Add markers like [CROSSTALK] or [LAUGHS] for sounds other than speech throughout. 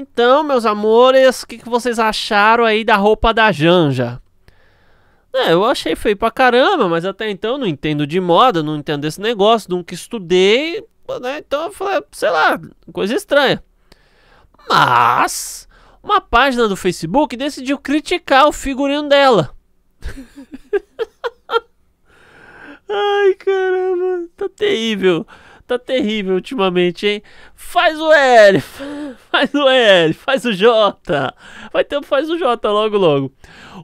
Então, meus amores, o que, que, vocês acharam aí da roupa da Janja? É, eu achei feio pra caramba, mas até então não entendo de moda, não entendo desse negócio, nunca estudei, né? Então eu falei, sei lá, coisa estranha. Mas uma página do Facebook decidiu criticar o figurino dela. [LAUGHS] Ai, caramba, tá terrível tá terrível ultimamente, hein? Faz o L, [LAUGHS] faz o L, faz o J. Vai ter faz o J logo logo.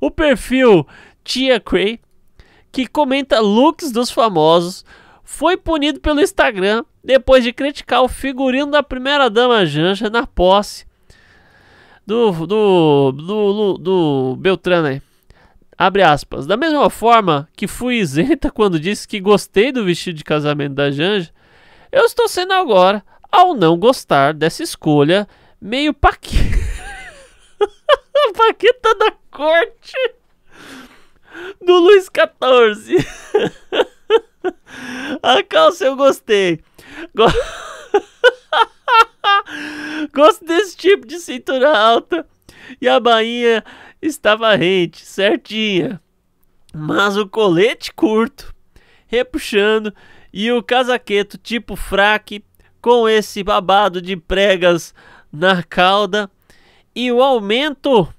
O perfil Tia Cray, que comenta looks dos famosos, foi punido pelo Instagram depois de criticar o figurino da primeira dama Janja na posse do do do, do, do Beltrano aí. Abre aspas. Da mesma forma que fui isenta [LAUGHS] quando disse que gostei do vestido de casamento da Janja, eu estou sendo agora, ao não gostar dessa escolha, meio paqui... [LAUGHS] da corte do Luiz XIV. A calça eu gostei. [LAUGHS] Gosto desse tipo de cintura alta. E a bainha estava rente, certinha. Mas o colete curto, repuxando e o casaqueto tipo fraque com esse babado de pregas na cauda e o aumento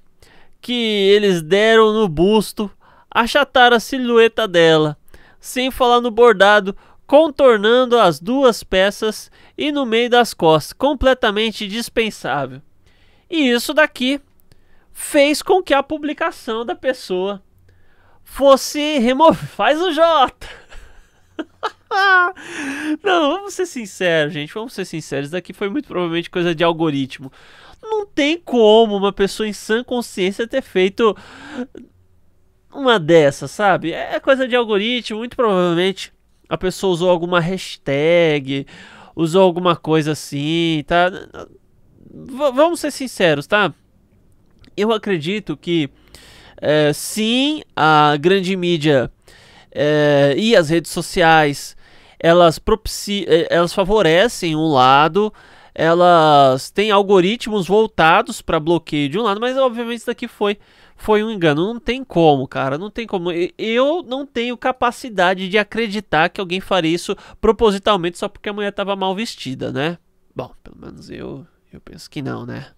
que eles deram no busto achataram a silhueta dela, sem falar no bordado, contornando as duas peças e no meio das costas, completamente dispensável. E isso daqui fez com que a publicação da pessoa fosse removida. Faz o J! [LAUGHS] vamos ser sinceros, gente, vamos ser sinceros, daqui foi muito provavelmente coisa de algoritmo. Não tem como uma pessoa em sã consciência ter feito uma dessa, sabe? É, é coisa de algoritmo, muito provavelmente a pessoa usou alguma hashtag, usou alguma coisa assim, tá? V vamos ser sinceros, tá? Eu acredito que é, sim, a grande mídia é, e as redes sociais elas, propici eh, elas favorecem um lado, elas têm algoritmos voltados para bloqueio de um lado, mas obviamente isso daqui foi foi um engano, não tem como, cara, não tem como. Eu não tenho capacidade de acreditar que alguém faria isso propositalmente só porque a mulher estava mal vestida, né? Bom, pelo menos eu eu penso que não, né?